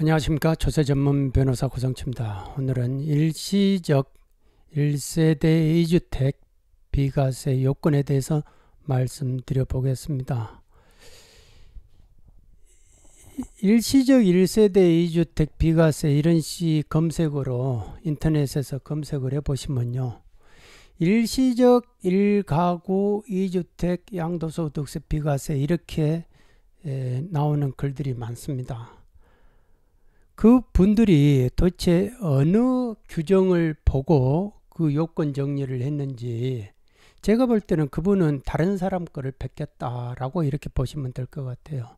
안녕하십니까 조세 전문 변호사 고성치입니다. 오늘은 일시적 1세대 2주택 비과세 요건에 대해서 말씀드려 보겠습니다. 일시적 1세대 2주택 비과세 이런 시 검색으로 인터넷에서 검색을 해 보시면요. 일시적 1가구 2주택 양도소득세 비과세 이렇게 나오는 글들이 많습니다. 그 분들이 도대체 어느 규정을 보고 그 요건 정리를 했는지 제가 볼 때는 그분은 다른 사람 거를 뺏겼다라고 이렇게 보시면 될 것 같아요.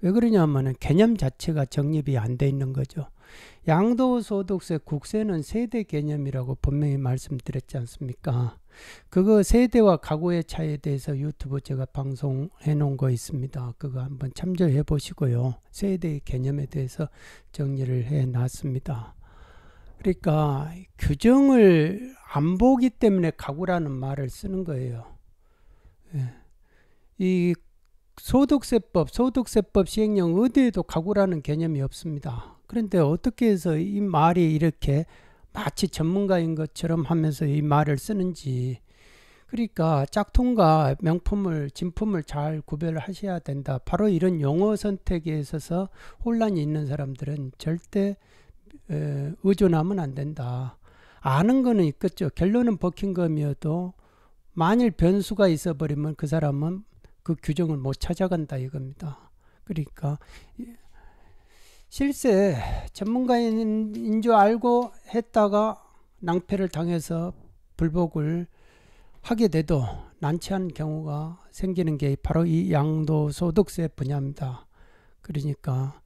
왜 그러냐면은 개념 자체가 정립이 안 돼 있는 거죠. 양도소득세, 국세는 세대 개념이라고 분명히 말씀드렸지 않습니까? 그거 세대와 가구의 차이에 대해서 유튜브 제가 방송해 놓은 거 있습니다. 그거 한번 참조해 보시고요. 세대의 개념에 대해서 정리를 해 놨습니다. 그러니까 규정을 안 보기 때문에 가구라는 말을 쓰는 거예요. 예. 이 소득세법, 소득세법 시행령 어디에도 가구라는 개념이 없습니다. 그런데 어떻게 해서 이 말이 이렇게 마치 전문가인 것처럼 하면서 이 말을 쓰는지 그러니까 짝퉁과 명품을 진품을 잘 구별하셔야 된다. 바로 이런 용어 선택에 있어서 혼란이 있는 사람들은 절대 어, 의존하면 안 된다. 아는 거는 있겠죠. 결론은 버킹검이어도 만일 변수가 있어 버리면 그 사람은 그 규정을 못 찾아간다 이겁니다. 그러니까 실세 전문가인 줄 알고 했다가 낭패를 당해서 불복을 하게 돼도 난처한 경우가 생기는 게 바로 이 양도소득세 분야입니다. 그러니까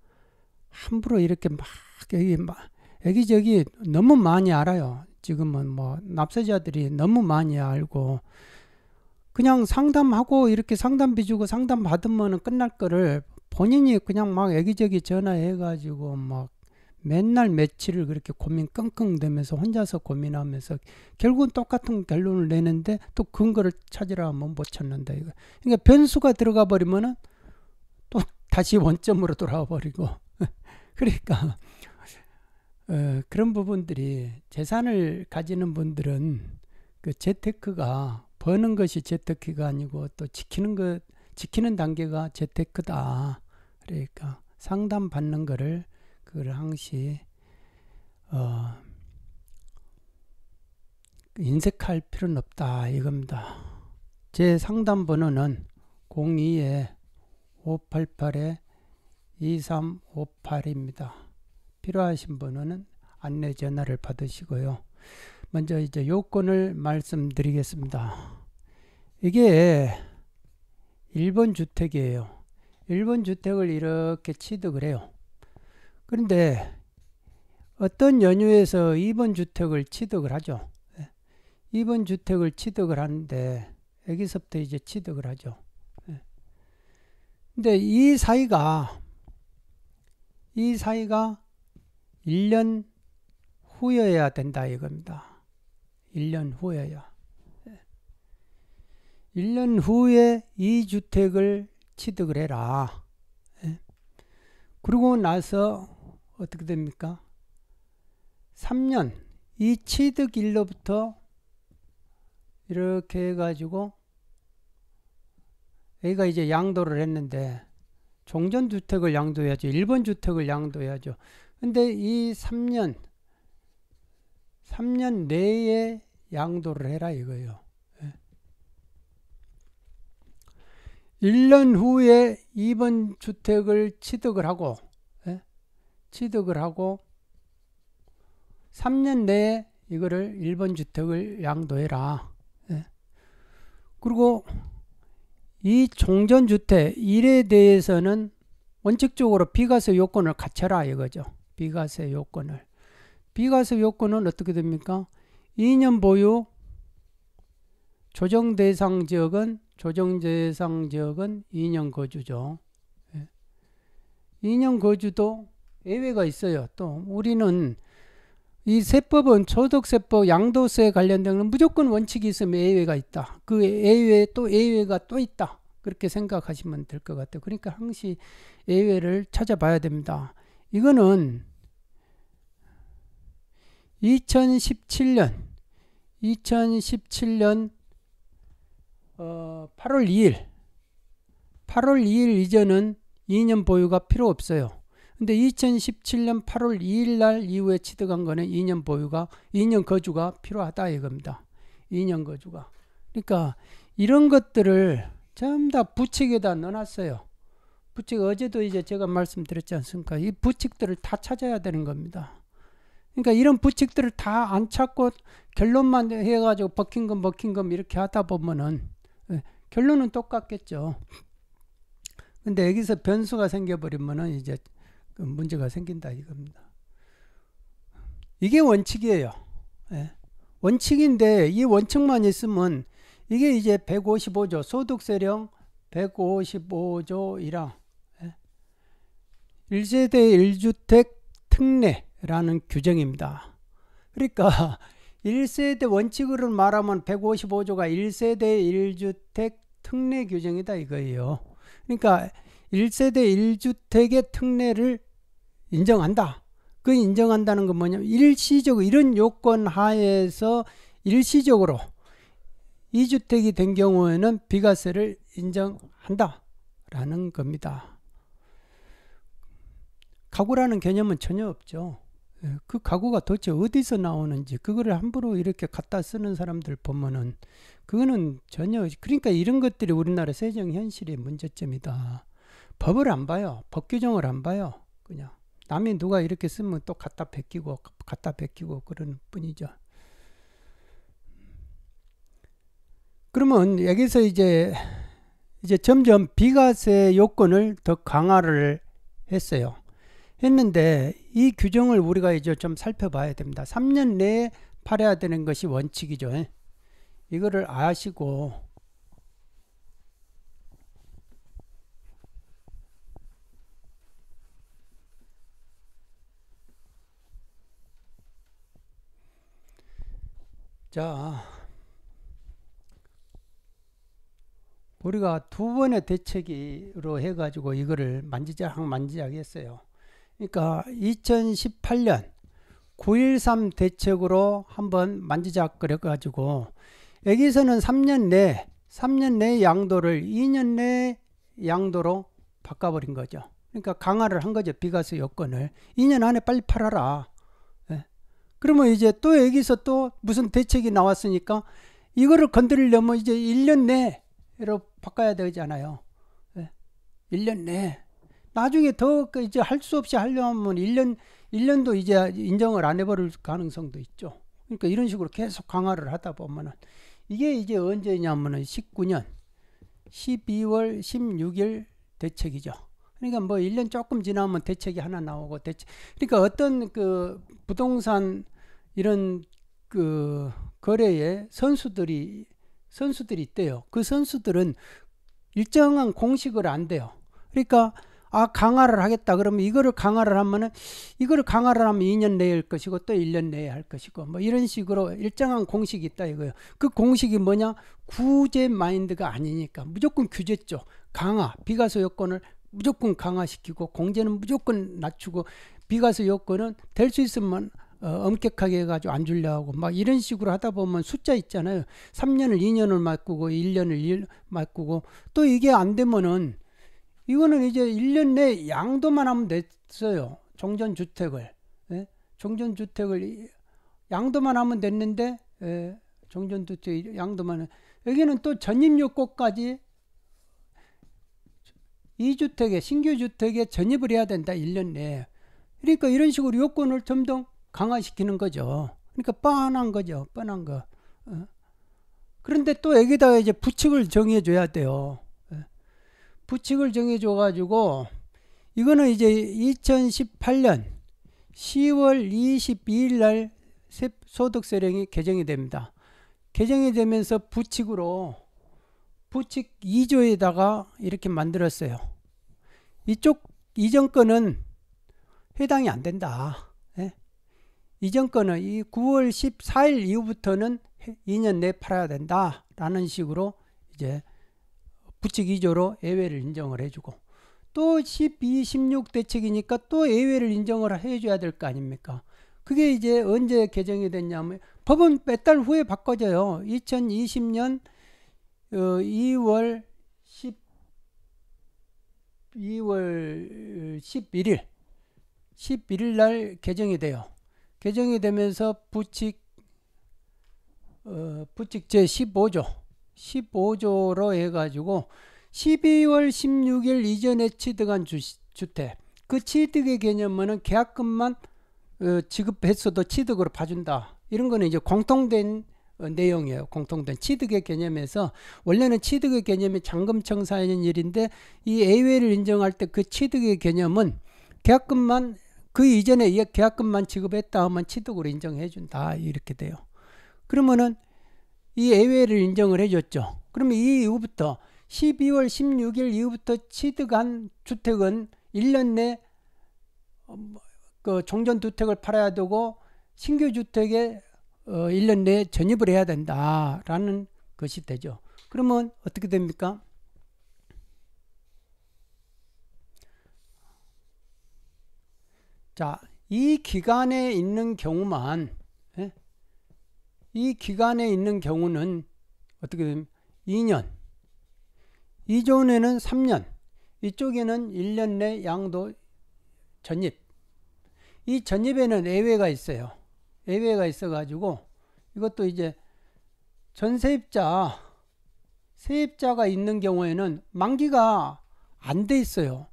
함부로 이렇게 막 여기 막 여기저기 너무 많이 알아요. 지금은 뭐 납세자들이 너무 많이 알고 그냥 상담하고 이렇게 상담비 주고 상담 받으면 끝날 거를 본인이 그냥 막 여기저기 전화해가지고 막 맨날 며칠을 그렇게 고민 끙끙대면서 혼자서 고민하면서 결국은 똑같은 결론을 내는데 또 근거를 찾으라 하면 못 찾는다 이거. 그러니까 변수가 들어가 버리면은 또 다시 원점으로 돌아와 버리고 그러니까 어, 그런 부분들이 재산을 가지는 분들은 그 재테크가 버는 것이 재테크가 아니고 또 지키는 것 지키는 단계가 재테크다. 그러니까 상담 받는 거를 그당시 어, 인색할 필요는 없다 이겁니다. 제 상담 번호는 02에 588에 2358입니다. 필요하신 번호는 안내 전화를 받으시고요. 먼저 이제 요건을 말씀드리겠습니다. 이게 일본 주택이에요. 일본 주택을 이렇게 취득을 해요. 그런데 어떤 연유에서 2번 주택을 취득을 하죠. 2번 예. 주택을 취득을 하는데 여기서부터 이제 취득을 하죠. 예. 근데 이 사이가 이 사이가 1년 후여야 된다 이겁니다. 1년 후여야. 1년 후에 이 주택을 취득을 해라. 예? 그러고 나서 어떻게 됩니까? 3년 이 취득일로부터 이렇게 해가지고 A가 이제 양도를 했는데 종전주택을 양도해야죠. 1번 주택을 양도해야죠. 근데 이 3년 3년 내에 양도를 해라 이거예요. 1년 후에 2번 주택을 취득을 하고 예? 취득을 하고 3년 내에 이거를 1번 주택을 양도해라. 예. 그리고 이 종전주택 1에 대해서는 원칙적으로 비과세 요건을 갖춰라 이거죠. 비과세 요건을. 비과세 요건은 어떻게 됩니까? 2년 보유 조정 대상 지역은 조정재상 지역은 2년 거주죠. 2년 예. 거주도 예외가 있어요. 또 우리는 이 세법은 소득세법, 양도세 관련된 무조건 원칙이 있으면 예외가 있다. 그 예외 또 예외가 또 있다. 그렇게 생각하시면 될 것 같아요. 그러니까 항시 예외를 찾아봐야 됩니다. 이거는 2017년 2017년 어, 8월 2일 8월 2일 이전은 2년 보유가 필요 없어요. 근데 2017년 8월 2일 날 이후에 취득한 거는 2년 보유가 2년 거주가 필요하다 이겁니다. 2년 거주가. 그러니까 이런 것들을 전부 다 부칙에다 넣어놨어요. 부칙 어제도 이제 제가 말씀드렸지 않습니까? 이 부칙들을 다 찾아야 되는 겁니다. 그러니까 이런 부칙들을 다 안 찾고 결론만 해가지고 버킹검 버킹검 이렇게 하다 보면은 예, 결론은 똑같겠죠. 근데 여기서 변수가 생겨버리면은 이제 그 문제가 생긴다 이겁니다. 이게 원칙이에요. 예. 원칙인데 이 원칙만 있으면 이게 이제 155조 소득세령 155조 1항 예. 1세대 1주택 특례라는 규정입니다. 그러니까 1세대 원칙으로 말하면 155조가 1세대 1주택 특례 규정이다 이거예요. 그러니까 1세대 1주택의 특례를 인정한다. 그 인정한다는 건 뭐냐면 일시적 으로 이런 요건 하에서 일시적으로 2주택이 된 경우에는 비과세를 인정한다. 라는 겁니다. 가구라는 개념은 전혀 없죠. 예, 그 가구가 도대체 어디서 나오는지 그거를 함부로 이렇게 갖다 쓰는 사람들 보면은 그거는 전혀 그러니까 이런 것들이 우리나라 세정 현실의 문제점이다. 법을 안 봐요. 법 규정을 안 봐요. 그냥 남이 누가 이렇게 쓰면 또 갖다 베끼고 갖다 베끼고 그런 뿐이죠. 그러면 여기서 이제 이제 점점 비과세 요건을 더 강화를 했어요. 했는데 이 규정을 우리가 이제 좀 살펴봐야 됩니다. 3년 내에 팔아야 되는 것이 원칙이죠. 이거를 아시고 자 우리가 두 번의 대책으로 해가지고 이거를 만지작 만지작 했어요. 그러니까 2018년 9.13 대책으로 한번 만지작거려 가지고 여기서는 3년 내 3년 내 양도를 2년 내 양도로 바꿔버린 거죠. 그러니까 강화를 한 거죠. 비과세 요건을 2년 안에 빨리 팔아라. 예. 그러면 이제 또 여기서 또 무슨 대책이 나왔으니까 이거를 건드리려면 이제 1년 내로 바꿔야 되잖아요. 예. 1년 내 나중에 더 그 이제 할 수 없이 하려면 1년 1년도 이제 인정을 안 해버릴 가능성도 있죠. 그러니까 이런 식으로 계속 강화를 하다 보면은 이게 이제 언제냐면은 19년 12월 16일 대책이죠. 그러니까 뭐 1년 조금 지나면 대책이 하나 나오고 대체 그러니까 어떤 그 부동산 이런 그 거래에 선수들이 선수들이 있대요. 그 선수들은 일정한 공식을 안 돼요. 그러니까 아 강화를 하겠다 그러면 이거를 강화를 하면은 이거를 강화를 하면 2년 내에 할 것이고 또 1년 내에 할 것이고 뭐 이런 식으로 일정한 공식이 있다 이거예요 그 공식이 뭐냐 구제 마인드가 아니니까 무조건 규제 죠 강화 비과세 요건을 무조건 강화시키고 공제는 무조건 낮추고 비과세 요건은 될 수 있으면 어, 엄격하게 해가지고 안줄려고막 이런 식으로 하다 보면 숫자 있잖아요. 3년을 2년을 맞꾸고 1년을 1 맞꾸고 또 이게 안 되면은 이거는 이제 1년 내에 양도만 하면 됐어요. 종전주택을. 예? 종전주택을 양도만 하면 됐는데 예, 종전주택 양도만 여기는 또 전입요건까지 이주택에 신규주택에 전입을 해야 된다 1년 내에 그러니까 이런 식으로 요건을 점점 강화시키는 거죠 그러니까 뻔한 거죠 뻔한 거 어. 그런데 또 여기다가 이제 부칙을 정해줘야 돼요 부칙을 정해줘 가지고 이거는 이제 2018년 10월 22일 날 소득세령이 개정이 됩니다. 개정이 되면서 부칙으로 부칙 2조에다가 이렇게 만들었어요. 이쪽 이전 거는 해당이 안 된다. 예? 이전 거는 이 9월 14일 이후부터는 2년 내에 팔아야 된다라는 식으로 이제 부칙 2조로 예외를 인정을 해주고 또 12, 16 대책이니까 또 예외를 인정을 해줘야 될 거 아닙니까? 그게 이제 언제 개정이 됐냐면 법은 몇 달 후에 바꿔져요. 2020년 2월 10, 2월 11일 11일 날 개정이 돼요. 개정이 되면서 부칙 어, 부칙 제 15조 15조로 해가지고 12월 16일 이전에 취득한 주, 택그 취득의 개념은 계약금만 어, 지급했어도 취득으로 봐준다. 이런 거는 이제 공통된 어, 내용이에요. 공통된 취득의 개념에서 원래는 취득의 개념이 잔금 청산인 일인데 이 예외를 인정할 때 그 취득의 개념은 계약금만 그 이전에 계약금만 지급했다 하면 취득으로 인정해 준다 이렇게 돼요. 그러면은 이 예외를 인정을 해줬죠. 그러면 이 이후부터 12월 16일 이후부터 취득한 주택은 1년 내그 어, 뭐, 종전 주택을 팔아야 되고 신규 주택에 1년 어, 내에 전입을 해야 된다라는 것이 되죠. 그러면 어떻게 됩니까? 자, 이 기간에 있는 경우만 예? 이 기간에 있는 경우는 어떻게 됩니까? 2년. 이전에는 3년. 이쪽에는 1년 내 양도 전입. 이 전입에는 예외가 있어요. 예외가 있어가지고 이것도 이제 전세입자, 세입자가 있는 경우에는 만기가 안 돼 있어요.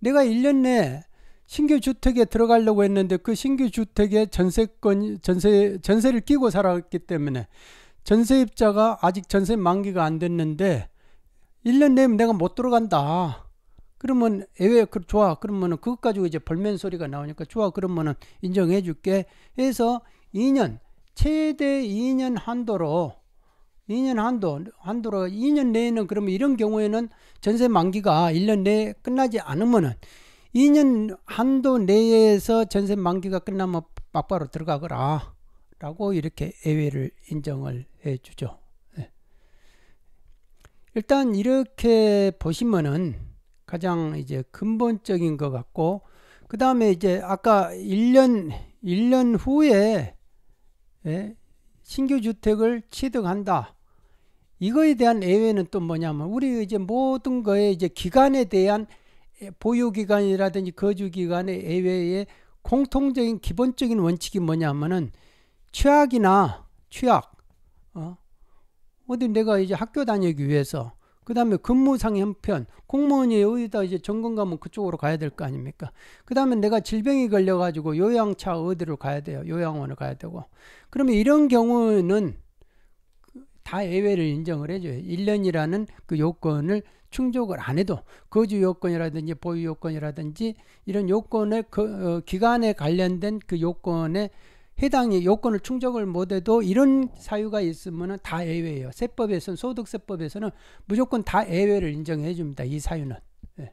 내가 1년 내에 신규 주택에 들어가려고 했는데 그 신규 주택에 전세권 전세 전세를 끼고 살았기 때문에 전세입자가 아직 전세 만기가 안 됐는데 1년 내면 내가 못 들어간다. 그러면 애외 그 좋아. 그러면은 그것 가지고 이제 벌면 소리가 나오니까 좋아. 그러면은 인정해 줄게. 해서 2년 최대 2년 한도로 2년 한도 한도로 2년 내에는 그러면 이런 경우에는 전세 만기가 1년 내에 끝나지 않으면은 2년 한도 내에서 전세 만기가 끝나면 막바로 들어가거라 라고 이렇게 예외를 인정을 해 주죠. 예. 일단 이렇게 보시면은 가장 이제 근본적인 것 같고 그 다음에 이제 아까 1년 1년 후에 예, 신규 주택을 취득한다. 이거에 대한 예외는 또 뭐냐면 우리 이제 모든 거에 이제 기간에 대한 예, 보유기관이라든지거주기관의 예외의 공통적인 기본적인 원칙이 뭐냐 하면은 취약이나 취약, 어? 어디 내가 이제 학교 다니기 위해서 그 다음에 근무상 형편, 공무원이 어디다 이제 전공 가면 그쪽으로 가야 될 거 아닙니까? 그 다음에 내가 질병이 걸려가지고 요양차 어디로 가야 돼요? 요양원을 가야 되고. 그러면 이런 경우는 그 다 예외를 인정을 해줘요. 1년이라는 그 요건을 충족을 안 해도 거주 요건이라든지 보유 요건이라든지 이런 요건의 그, 어, 기간에 관련된 그 요건에 해당의 요건을 충족을 못해도 이런 사유가 있으면 다 예외예요. 세법에서는 소득세법에서는 무조건 다 예외를 인정해 줍니다. 이 사유는 예.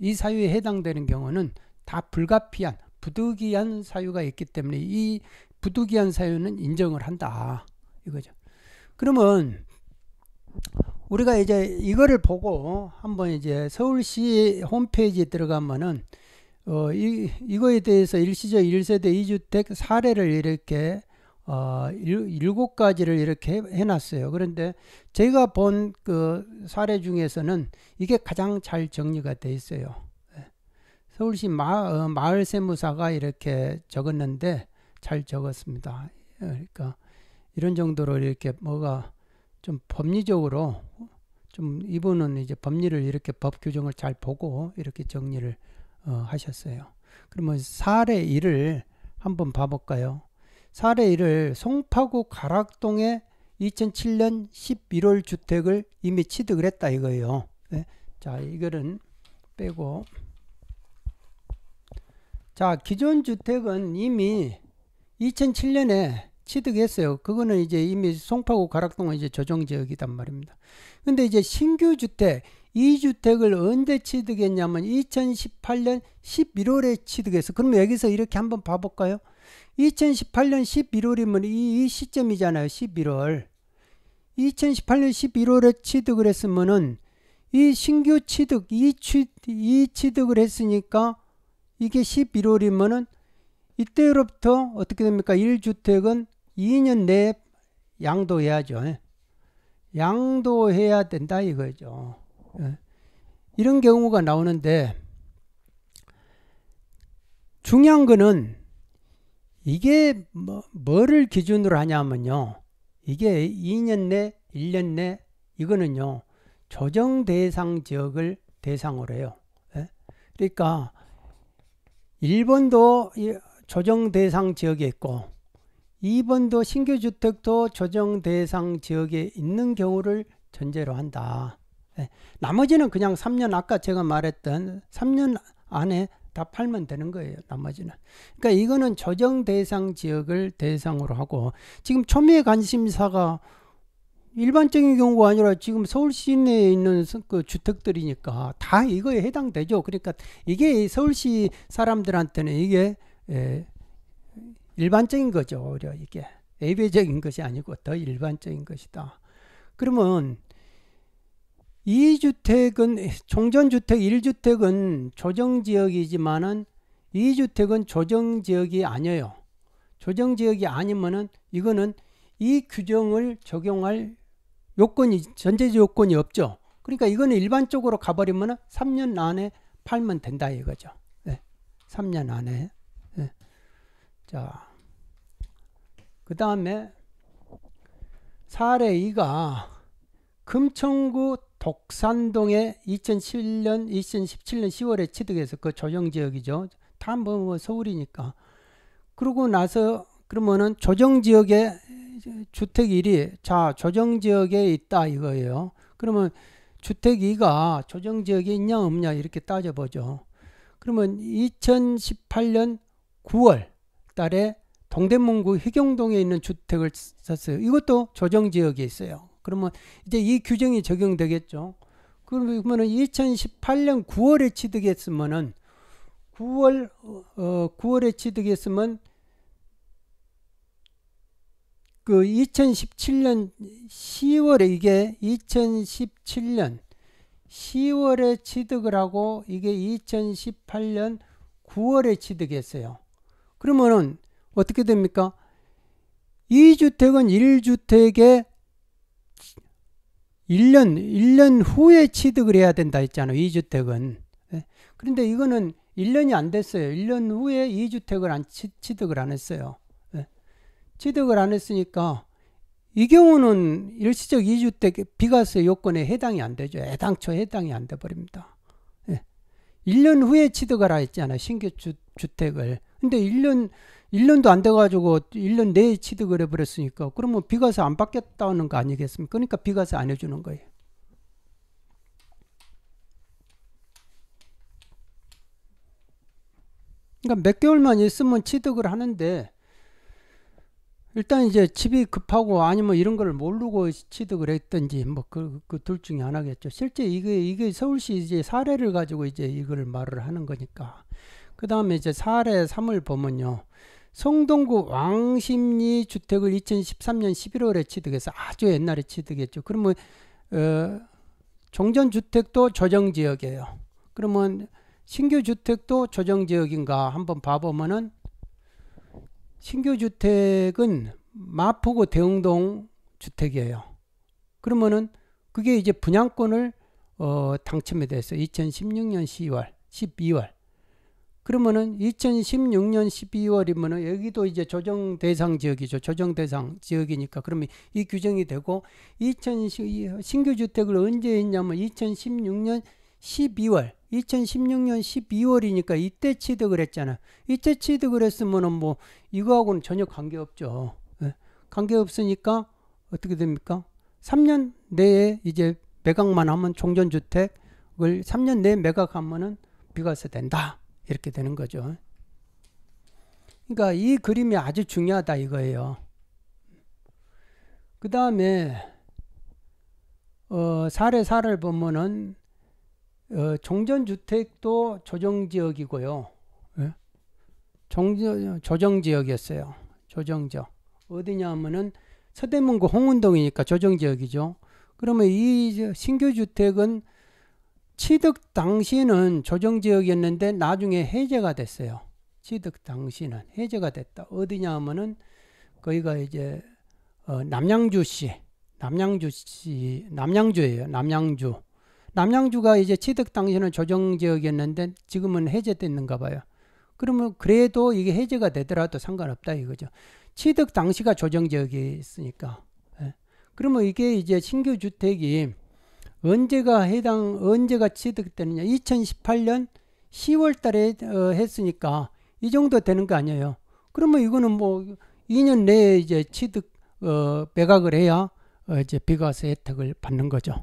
이 사유에 해당되는 경우는 다 불가피한 부득이한 사유가 있기 때문에 이 부득이한 사유는 인정을 한다 이거죠. 그러면 우리가 이제 이거를 보고 한번 이제 서울시 홈페이지에 들어가면은 어, 이, 이거에 대해서 일시적 1세대 2주택 사례를 이렇게 어, 일, 일 가지를 이렇게 해놨어요. 그런데 제가 본 그 사례 중에서는 이게 가장 잘 정리가 돼 있어요. 예. 서울시 마, 어, 마을세무사가 이렇게 적었는데 잘 적었습니다. 예, 그러니까 이런 정도로 이렇게 뭐가 좀 법리적으로 좀 이분은 이제 법리를 이렇게 법 규정을 잘 보고 이렇게 정리를 어, 하셨어요. 그러면 사례 1을 한번 봐볼까요? 사례 1을 송파구 가락동에 2007년 11월 주택을 이미 취득을 했다 이거예요. 네? 자, 이거는 빼고 자, 기존 주택은 이미 2007년에 취득했어요. 그거는 이제 이미 송파구 가락동은 이제 조정 지역이단 말입니다. 근데 이제 신규 주택 이주택을 언제 취득했냐면 2018년 11월에 취득했어. 그럼 여기서 이렇게 한번 봐 볼까요? 2018년 11월이면 이, 이 시점이잖아요. 11월. 2018년 11월에 취득을 했으면은 이 신규 취득, 이, 취, 이 취득을 했으니까 이게 11월이면은 이때로부터 어떻게 됩니까? 1주택은 2년 내에 양도해야죠. 예. 양도해야 된다 이거죠. 예. 이런 경우가 나오는데 중요한 거는 이게 뭐, 뭐를 기준으로 하냐면요. 이게 2년 내, 1년 내 이거는요. 조정 대상 지역을 대상으로 해요. 예. 그러니까 일본도 조정 대상 지역에 있고 2번도 신규주택도 조정 대상 지역에 있는 경우를 전제로 한다. 네. 나머지는 그냥 3년 아까 제가 말했던 3년 안에 다 팔면 되는 거예요. 나머지는. 그러니까 이거는 조정 대상 지역을 대상으로 하고 지금 초미의 관심사가 일반적인 경우가 아니라 지금 서울 시내에 있는 그 주택들이니까 다 이거에 해당되죠. 그러니까 이게 서울시 사람들한테는 이게 예, 일반적인 거죠. 오히려 이게 예외적인 것이 아니고 더 일반적인 것이다. 그러면 이 주택은 종전주택 1주택은 조정지역이지만은 2주택은 조정지역이 아니에요. 조정지역이 아니면은 이거는 이 규정을 적용할 요건이 전제 조건이 없죠. 그러니까 이거는 일반적으로 가버리면은 3년 안에 팔면 된다 이거죠. 네. 3년 안에. 자, 그 다음에 사례 2가 금천구 독산동에 2007년, 2017년 10월에 취득해서 그 조정지역이죠. 다 한번 뭐 서울이니까. 그러고 나서 그러면은 조정지역에 주택1이 자 조정지역에 있다 이거예요. 그러면 주택2가 조정지역에 있냐 없냐 이렇게 따져보죠. 그러면 2018년 9월 달에 동대문구 희경동에 있는 주택을 샀어요. 이것도 조정 지역에 있어요. 그러면 이제 이 규정이 적용되겠죠. 그러면은 2018년 9월에 취득했으면은 9월 어 9월에 취득했으면 그 2017년 10월에 이게 2017년 10월에 취득을 하고 이게 2018년 9월에 취득했어요. 그러면은 어떻게 됩니까? 2주택은 1주택에 1년, 1년 후에 취득을 해야 된다 했잖아요. 2주택은. 예? 그런데 이거는 1년이 안 됐어요. 1년 후에 2주택을 안 취, 취득을 안 했어요. 예? 취득을 안 했으니까 이 경우는 일시적 2주택 비과세 요건에 해당이 안 되죠. 애당초 해당이 안 돼 버립니다. 예. 1년 후에 취득하 했잖아요. 신규 주, 택을 근데 1년 1년도 안 돼가지고 1년 내에 취득을 해버렸으니까 그러면 비과세 안 받겠다는 거 아니겠습니까? 그러니까 비과세 안 해주는 거예요. 그러니까 몇 개월만 있으면 취득을 하는데 일단 이제 집이 급하고 아니면 뭐 이런 걸 모르고 취득을 했든지 뭐 그 그 둘 중에 하나겠죠. 실제 이게 이게 서울시 이제 사례를 가지고 이제 이걸 말을 하는 거니까 그 다음에 이제 사례 3을 보면요. 성동구 왕십리 주택을 2013년 11월에 취득해서 아주 옛날에 취득했죠. 그러면 어, 종전주택도 조정지역이에요. 그러면 신규 주택도 조정지역인가 한번 봐보면은 신규 주택은 마포구 대흥동 주택이에요. 그러면은 그게 이제 분양권을 어, 당첨이 됐어요. 2016년 10월, 12월. 그러면은 2016년 12월이면은 여기도 이제 조정 대상 지역이죠. 조정 대상 지역이니까 그러면 이 규정이 되고 2000 신규 주택을 언제 했냐면 2016년 12월 2016년 12월이니까 이때 취득을 했잖아. 이때 취득을 했으면은 뭐 이거하고는 전혀 관계없죠. 예. 관계없으니까 어떻게 됩니까? 3년 내에 이제 매각만 하면 종전주택을 3년 내에 매각하면은 비과세 된다. 이렇게 되는 거죠. 그러니까 이 그림이 아주 중요하다 이거예요. 그 다음에 어, 사례 사를 보면은 어, 종전주택도 조정지역이고요. 예? 종전, 조정지역이었어요. 조정지역. 어디냐 면은 서대문구 홍운동이니까 조정지역이죠. 그러면 이 신규주택은 취득 당시는 조정 지역이었는데 나중에 해제가 됐어요. 취득 당시는 해제가 됐다. 어디냐 하면은 거기가 이제 어, 남양주시, 남양주시, 남양주예요. 남양주. 남양주가 이제 취득 당시는 조정 지역이었는데 지금은 해제됐는가 봐요. 그러면 그래도 이게 해제가 되더라도 상관없다 이거죠. 취득 당시가 조정 지역이 있으니까. 예. 그러면 이게 이제 신규 주택이 언제가 해당 언제가 취득되느냐 2018년 10월 달에 어, 했으니까 이 정도 되는 거 아니에요. 그러면 이거는 뭐 2년 내에 이제 취득 어, 매각을 해야 어, 이제 비과세 혜택을 받는 거죠.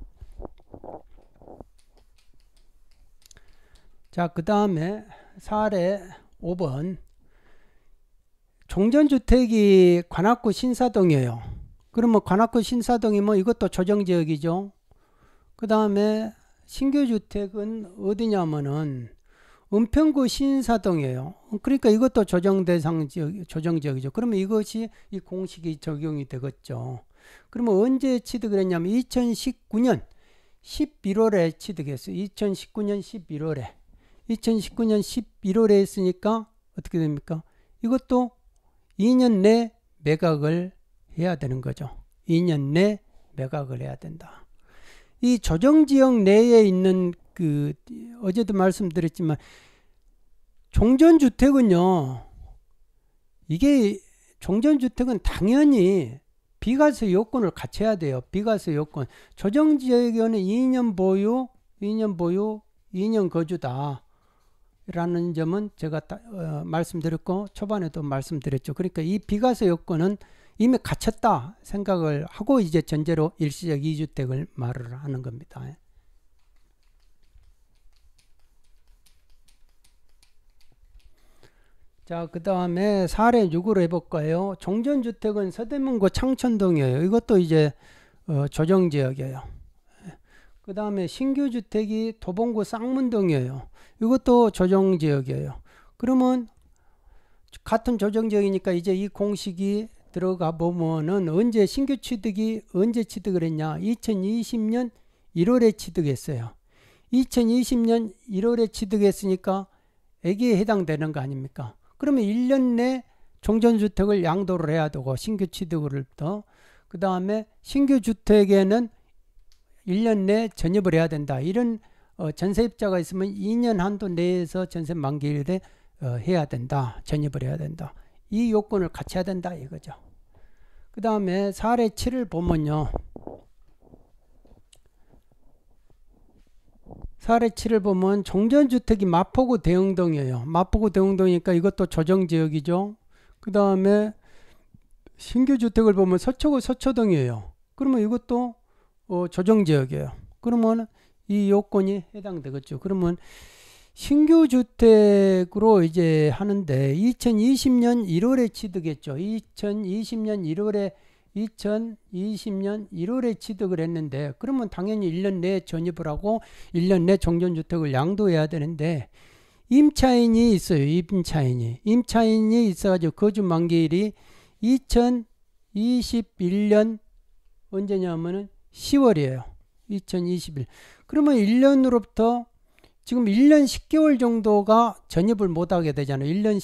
자, 그 다음에 사례 5번 종전주택이 관악구 신사동이에요. 그러면 관악구 신사동이뭐 이것도 조정지역이죠. 그 다음에 신규 주택은 어디냐면은 은평구 신사동이에요. 그러니까 이것도 조정 대상 지역, 조정 지역이죠. 그러면 이것이 이 공식이 적용이 되겠죠. 그러면 언제 취득을 했냐면 2019년 11월에 취득했어요. 2019년 11월에. 2019년 11월에 했으니까 어떻게 됩니까? 이것도 2년 내 매각을 해야 되는 거죠. 2년 내 매각을 해야 된다. 이 조정 지역 내에 있는 그 어제도 말씀드렸지만 종전 주택은요. 이게 종전 주택은 당연히 비과세 요건을 갖춰야 돼요. 비과세 요건. 조정 지역에는 2년 보유, 2년 보유, 2년 거주다. 라는 점은 제가 다, 어, 말씀드렸고 초반에도 말씀드렸죠. 그러니까 이 비과세 요건은 이미 갇혔다 생각을 하고 이제 전제로 일시적 2주택을 말을 하는 겁니다. 자, 그 다음에 사례 6으로 해볼까요? 종전주택은 서대문구 창천동이에요. 이것도 이제 어, 조정지역이에요. 그 다음에 신규주택이 도봉구 쌍문동이에요. 이것도 조정지역이에요. 그러면 같은 조정지역이니까 이제 이 공식이 들어가 보면은 언제 신규 취득이 언제 취득을 했냐? 2020년 1월에 취득했어요. 2020년 1월에 취득했으니까 애기에 해당되는 거 아닙니까? 그러면 1년 내 종전주택을 양도를 해야 되고 신규 취득을또그 다음에 신규 주택에는 1년 내 전입을 해야 된다. 이런 어, 전세입자가 있으면 2년 한도 내에서 전세 만기일에 어, 해야 된다. 전입을 해야 된다. 이 요건을 갖춰야 된다 이거죠. 그 다음에 사례 7을 보면요. 사례 7을 보면 종전주택이 마포구 대흥동이에요. 마포구 대흥동이니까 이것도 조정지역이죠. 그 다음에 신규주택을 보면 서초구 서초동이에요. 그러면 이것도 어, 조정지역이에요. 그러면 이 요건이 해당되겠죠. 그러면 신규 주택으로 이제 하는데 2020년 1월에 취득했죠. 2020년 1월에 2020년 1월에 취득을 했는데 그러면 당연히 1년 내에 전입을 하고 1년 내 종전주택을 양도해야 되는데 임차인이 있어요. 임차인이. 임차인이 있어가지고 거주 만기일이 2021년 언제냐면은 10월이에요. 2021. 그러면 1년으로부터 지금 1년 10개월 정도가 전입을 못하게 되잖아요. 1년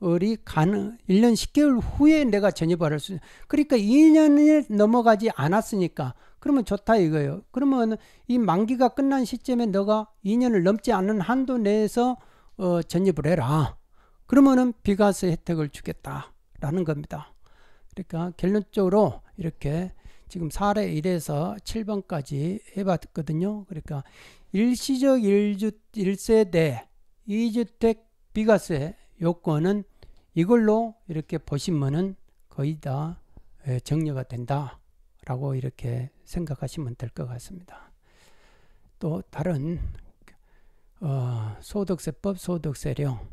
10개월이 가능, 1년 10개월 후에 내가 전입할 을 수, 그러니까 2년을 넘어가지 않았으니까, 그러면 좋다 이거예요. 그러면 이 만기가 끝난 시점에 너가 2년을 넘지 않은 한도 내에서 어, 전입을 해라. 그러면은 비과세 혜택을 주겠다라는 겁니다. 그러니까 결론적으로 이렇게 지금 사례 1에서 7번까지 해봤거든요. 그러니까 일시적 1주, 1세대 2주택 비과세 요건은 이걸로 이렇게 보시면은 거의 다 예, 정리가 된다라고 이렇게 생각하시면 될 것 같습니다. 또 다른 어, 소득세법, 소득세령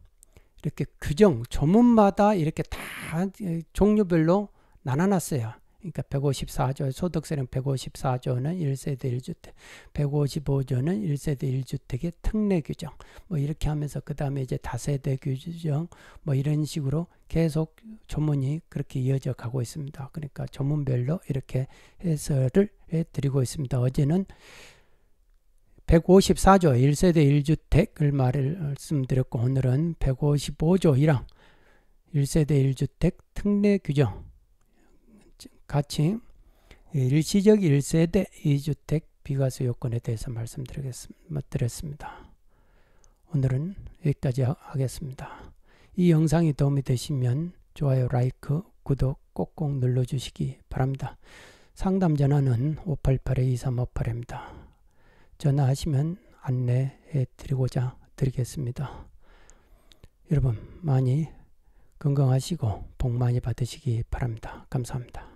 이렇게 규정 조문마다 이렇게 다 예, 종류별로 나눠놨어요. 그러니까 154조 소득세는 154조는 1세대 1주택 155조는 1세대 1주택의 특례 규정 뭐 이렇게 하면서 그 다음에 이제 다세대 규정 뭐 이런 식으로 계속 조문이 그렇게 이어져 가고 있습니다. 그러니까 조문별로 이렇게 해설을 해드리고 있습니다. 어제는 154조 1세대 1주택을 말씀드렸고 오늘은 155조이랑 1세대 1주택 특례 규정 같이 예, 일시적 1세대 2주택 비과세 요건에 대해서 말씀드렸습니다. 오늘은 여기까지 하겠습니다. 이 영상이 도움이 되시면 좋아요, 라이크, 구독 꼭꼭 눌러주시기 바랍니다. 상담 전화는 588-2358입니다. 전화하시면 안내해 드리고자 드리겠습니다. 여러분 많이 건강하시고 복 많이 받으시기 바랍니다. 감사합니다.